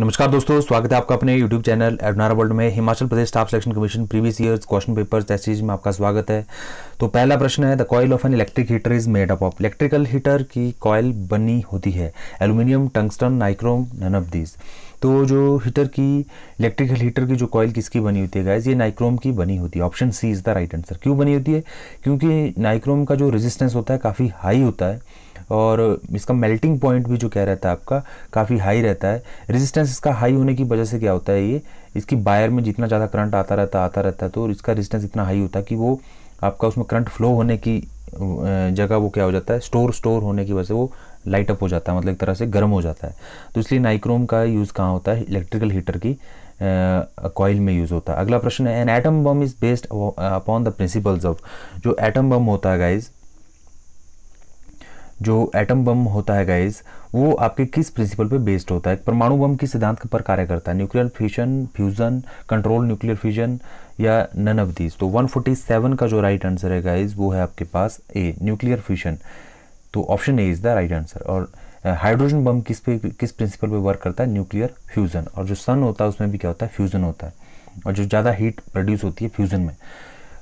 नमस्कार दोस्तों स्वागत है आपका अपने YouTube चैनल एडनारा वर्ल्ड में Himachal Pradesh staff selection commission previous year question paper test में आपका स्वागत है तो पहला प्रश्न है the coil of an electric heater is made up of electrical heater की कॉयल बनी होती है aluminium tungsten nichrome none of these तो जो हीटर की इलेक्ट्रिकल हीटर की जो कॉयल किसकी बनी होती है गैस ये नाइक्रोम की बनी होती है option C is the right answer क्यों बनी होती है क्योंकि नाइक्रोम का जो रेजिस्टेंस होता है काफ़ी हाई होता है और इसका मेल्टिंग पॉइंट भी जो क्या रहता है आपका काफ़ी हाई रहता है रेजिस्टेंस इसका हाई होने की वजह से क्या होता है ये इसकी बायर में जितना ज़्यादा करंट आता रहता आता रहता है तो इसका रेजिस्टेंस इतना हाई होता है कि वो आपका उसमें करंट फ्लो होने की जगह वो क्या हो जाता है स्टोर स्टोर होने की वजह से वो लाइट अप हो जाता है मतलब एक तरह से गर्म हो जाता है तो इसलिए नाइक्रोम का यूज़ कहाँ होता है इलेक्ट्रिकल हीटर की कॉयल में यूज़ होता है अगला प्रश्न है an atom bomb is based upon the principles of जो एटम बम होता है गाइज जो एटम बम होता है गाइज वो आपके किस प्रिंसिपल पे बेस्ड होता है परमाणु बम किस सिद्धांत पर कार्य करता है nuclear fusion fusion control nuclear fusion या नन ऑफ दीज तो 147 का जो राइट आंसर है गाइज वो है आपके पास ए न्यूक्लियर फ्यूजन तो option A is the right answer और हाइड्रोजन uh, बम किस पे किस प्रिंसिपल पे वर्क करता है न्यूक्लियर फ्यूज़न और जो सन होता है उसमें भी क्या होता है फ्यूज़न होता है और जो ज़्यादा हीट प्रोड्यूस होती है फ्यूज़न में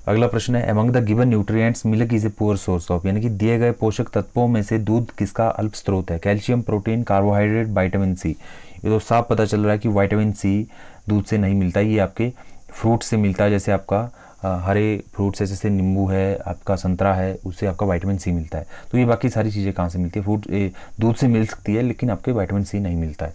अगला प्रश्न है among the given nutrients milk is a poor source of यानी कि दिए गए पोषक तत्वों में से दूध किसका अल्प स्रोत है calcium protein carbohydrate vitamin C ये तो साफ पता चल रहा है कि वाइटामिन सी दूध से नहीं मिलता ये आपके फ्रूट से मिलता है जैसे आपका हरे फ्रूट्स है जैसे नींबू है आपका संतरा है उससे आपका वाइटामिन सी मिलता है तो ये बाकी सारी चीज़ें कहाँ से मिलती है फ्रूट दूध से मिल सकती है लेकिन आपके वाइटामिन सी नहीं मिलता है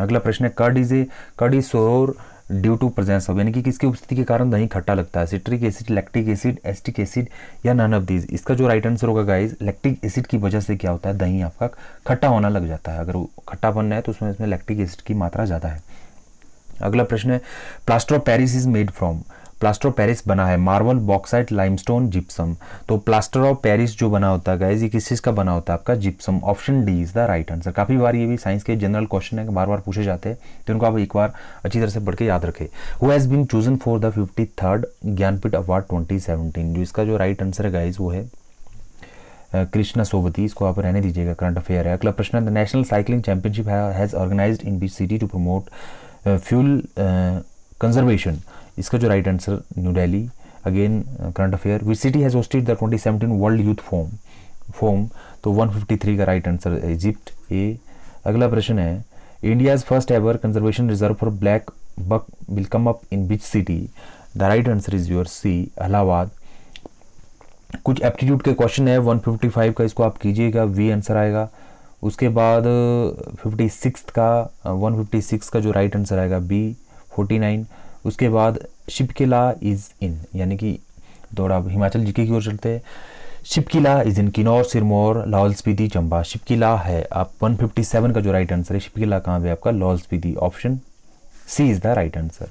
अगला प्रश्न है curd is a curd is sour due to presence of यानी कि किसकी उपस्थिति के कारण दही खट्टा लगता है citric acid lactic acid acetic acid या नन ऑफ दीज इसका जो राइट आंसर होगा गाइज लैक्टिक एसिड की वजह से क्या होता है दही आपका खट्टा होना लग जाता है अगर खट्टा बनना है तो उसमें इसमें लैक्टिक एसिड की मात्रा ज़्यादा है अगला प्रश्न है plaster of Paris is made from plaster of Paris बना है मार्बल बॉक्साइट लाइमस्टोन जिप्सम तो प्लास्टर ऑफ पेरिस जो बना होता है गाइज ये किस चीज़ का बना होता है आपका gypsum option D is the right answer काफ़ी बार ये भी साइंस के जनरल क्वेश्चन है बार बार पूछे जाते हैं तो उनको आप एक बार अच्छी तरह से पढ़ के याद रखें who has been chosen for the fifty third Jnanpith award twenty जो इसका जो राइट आंसर है गाइज वो है कृष्णा सोबती इसको आप रहने दीजिएगा करंट अफेयर है अगला प्रश्न the national cycling championship has organised in which city to promote fuel conservation इसका जो right answer New Delhi again current affair which city has hosted the 2017 world youth forum forum तो 153 का राइट आंसर इजिप्ट ए अगला प्रश्न है India's first ever conservation reserve for black buck will come up in which city the right answer is your C Allahabad कुछ aptitude के question है 155 का इसको आप कीजिएगा वी आंसर आएगा उसके बाद 56 uh, का 156 uh, का जो राइट आंसर आएगा बी 49 उसके बाद शिप किला इज़ इन यानी कि थोड़ा हिमाचल जी की ओर चलते हैं Shipkila is in Kinnaur Sirmaur Lahaul Spiti Chamba Shipkila है आप 157 का जो राइट आंसर है शिप किला कहाँ पे आपका Lahaul Spiti option C is the right answer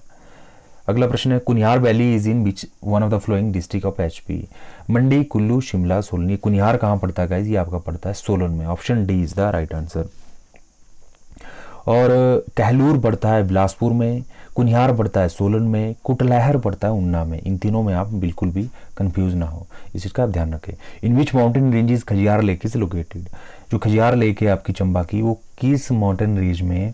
अगला प्रश्न है Kunihar valley is in which one of the following district of H P Mandi Kullu Shimla Solan Kunihar कहाँ पड़ता है ये आपका पड़ता है सोलन में option D is the right answer और कहलूर बढ़ता है बिलासपुर में कुनिहार बढ़ता है सोलन में कुटलहर बढ़ता है उन्ना में इन तीनों में आप बिल्कुल भी कंफ्यूज ना हो इस चीज़ का आप ध्यान रखें in which mountain range is Khajiar lake is located जो खजियार लेक है आपकी चंबा की वो किस माउंटेन रेंज में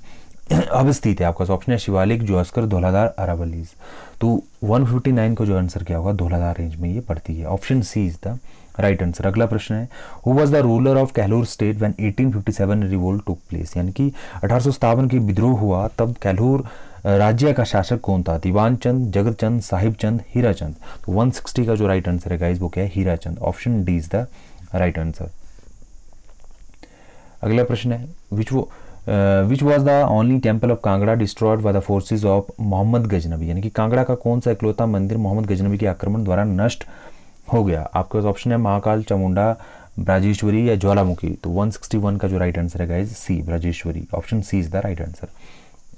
अवस्थित है आपका ऑप्शन है शिवालिक जोस्कर धोलाधार अरावलीज तो 159 को जो आंसर क्या होगा धोलाधार रेंज में ये पड़ती है option C is the right answer अगला प्रश्न है who was the ruler of Kahlur state when eighteen fifty seven revolt took place यानी कि अठारह की विद्रोह हुआ तब कैलोर राज्य का शासक कौन था दीवान चंद जगत चंद साहिब चंद हीरा चंद तो 160 का जो राइट आंसर है गाइज वो क्या है Hira Chand option D is the right answer अगला प्रश्न है विच वो uh, which was the only temple of Kangra destroyed by the forces of Mohammad Ghaznavi यानी कि कांगड़ा का कौन सा इकलौता मंदिर मोहम्मद गजनबी के आक्रमण द्वारा नष्ट हो गया आपके पास ऑप्शन है महाकाल चामुंडा ब्राजेश्वरी या ज्वालामुखी तो 161 का जो राइट आंसर है guys C Brajeshwari option C is the right answer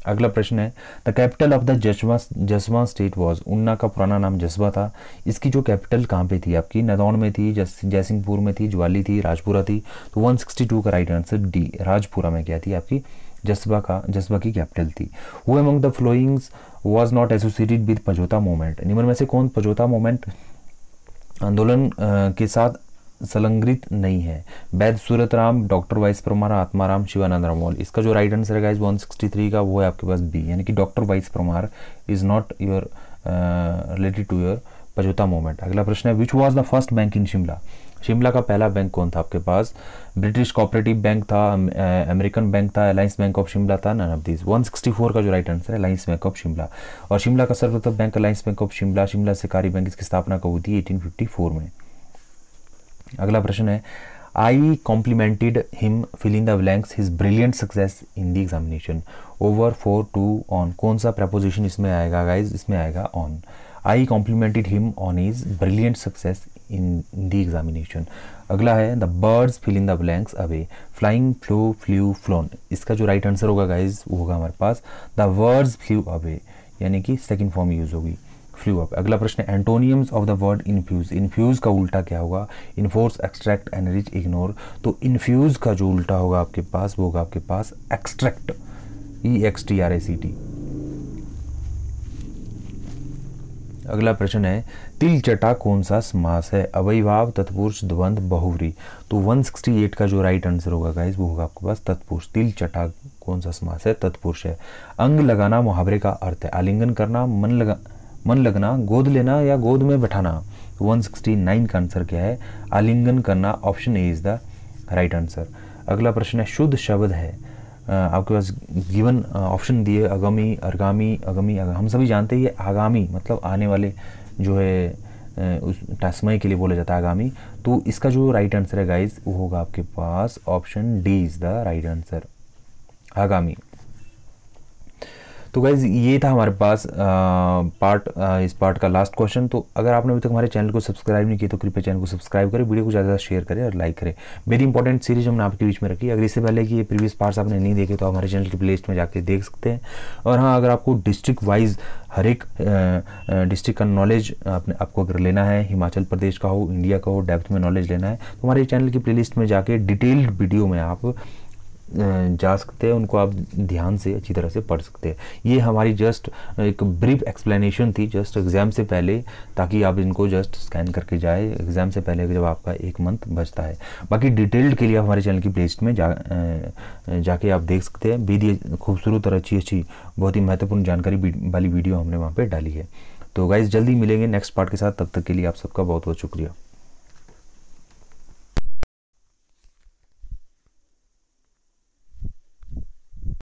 अगला प्रश्न है द कैपिटल ऑफ द जसवा जसवा स्टेट वॉज उन्ना का पुराना नाम जसवा था इसकी जो कैपिटल कहाँ पे थी आपकी नदौन में थी जयसिंहपुर में थी ज्वाली थी राजपुरा थी तो 162 का राइट आंसर डी राजपुरा में क्या थी आपकी जसवा का जसवा की कैपिटल थी वो among the followings was not associated with Pajhota movement निम्न में से कौन पजोता मोमेंट आंदोलन के साथ संलंग्रित नहीं है वैद्य सूरत राम डॉक्टर वाइस परमार आत्माराम शिवानंद वॉल इसका जो राइट आंसर है सिक्सटी 163 का वो है आपके पास बी यानी कि doctor Y S Parmar is not your related to your Pajhota movement अगला प्रश्न है which was the first bank in Shimla Shimla का पहला बैंक कौन था आपके पास ब्रिटिश कॉपरेटिव बैंक था अमेरिकन बैंक था अलायंस बैंक ऑफ शिमला था नन ऑफ दिस 164 का जो राइट आंसर है अलायंस बैंक ऑफ शिमला और शिमला का सर्वप्रथम bank Alliance bank of Shimla Shimla सहकारी बैंक इसकी स्थापना कब हुई थी 1854 में अगला प्रश्न है I complimented him filling the blanks his brilliant success in the examination over for to on कौन सा प्रपोजिशन इसमें आएगा गाइज इसमें आएगा on I complimented him on is brilliant success in the examination अगला है the birds fill in the blanks away flying flow flew flown इसका जो राइट right आंसर होगा गाइज वो होगा हमारे पास द वर्ड्स फ्लू अवे यानी कि सेकेंड फॉर्म यूज होगी फ्लू अप अगला प्रश्न antonyms of the word infuse infuse का उल्टा क्या होगा इन्फोर्स एक्सट्रैक्ट एनरिच इग्नोर तो इन्फ्यूज का जो उल्टा होगा आपके पास वो होगा आपके पास extract E X T R A C T अगला प्रश्न है तिल चटा कौन सा समास है अवैभाव तत्पुरुष द्वंद बहुवरी तो 168 का जो राइट आंसर होगा गाइस वो होगा आपके पास तत्पुरुष तिल चटा कौन सा समास है तत्पुरुष है अंग लगाना मुहावरे का अर्थ है आलिंगन करना मन लगा मन लगना गोद लेना या गोद में बैठाना 169 का आंसर क्या है आलिंगन करना option A is the right answer अगला प्रश्न है शुद्ध शब्द है आपके पास गिवन ऑप्शन दिए आगामी अरगामी अगमी अगा, हम सभी जानते हैं ये आगामी मतलब आने वाले जो है उस टमय के लिए बोला जाता है आगामी तो इसका जो राइट आंसर है गाइज वो होगा आपके पास option D is the right answer आगामी तो गाइज़ ये था हमारे पास आ, पार्ट आ, इस पार्ट का लास्ट क्वेश्चन तो अगर आपने अभी तक हमारे चैनल को सब्सक्राइब नहीं किया तो कृपया चैनल को सब्सक्राइब करें वीडियो को ज़्यादा शेयर करें और लाइक करें वेरी इंपॉर्टेंट सीरीज हमने आपके बीच में रखी अगर इससे पहले कि ये प्रीवियस पार्ट्स आपने नहीं देखे तो हमारे चैनल की प्ले में जाकर देख सकते हैं और हाँ अगर आपको डिस्ट्रिक्ट वाइज हर एक डिस्ट्रिक्ट का नॉलेज आपने आपको अगर लेना है हिमाचल प्रदेश का हो इंडिया का हो डेप्थ में नॉलेज लेना है तो हमारे चैनल की प्लेलिस्ट में जाके डिटेल्ड वीडियो में आप जा सकते हैं उनको आप ध्यान से अच्छी तरह से पढ़ सकते हैं ये हमारी जस्ट एक ब्रीफ एक्सप्लेनेशन थी जस्ट एग्ज़ाम से पहले ताकि आप इनको जस्ट स्कैन करके जाए एग्ज़ाम से पहले जब आपका एक मंथ बचता है बाकी डिटेल्ड के लिए आप हमारे चैनल की प्ले में जा जाके आप देख सकते हैं विधि खूबसूरत और अच्छी अच्छी बहुत ही महत्वपूर्ण जानकारी वाली वीडियो हमने वहाँ पर डाली है तो गाइज़ जल्दी मिलेंगे नेक्स्ट पार्ट के साथ तब तक के लिए आप सबका बहुत बहुत शुक्रिया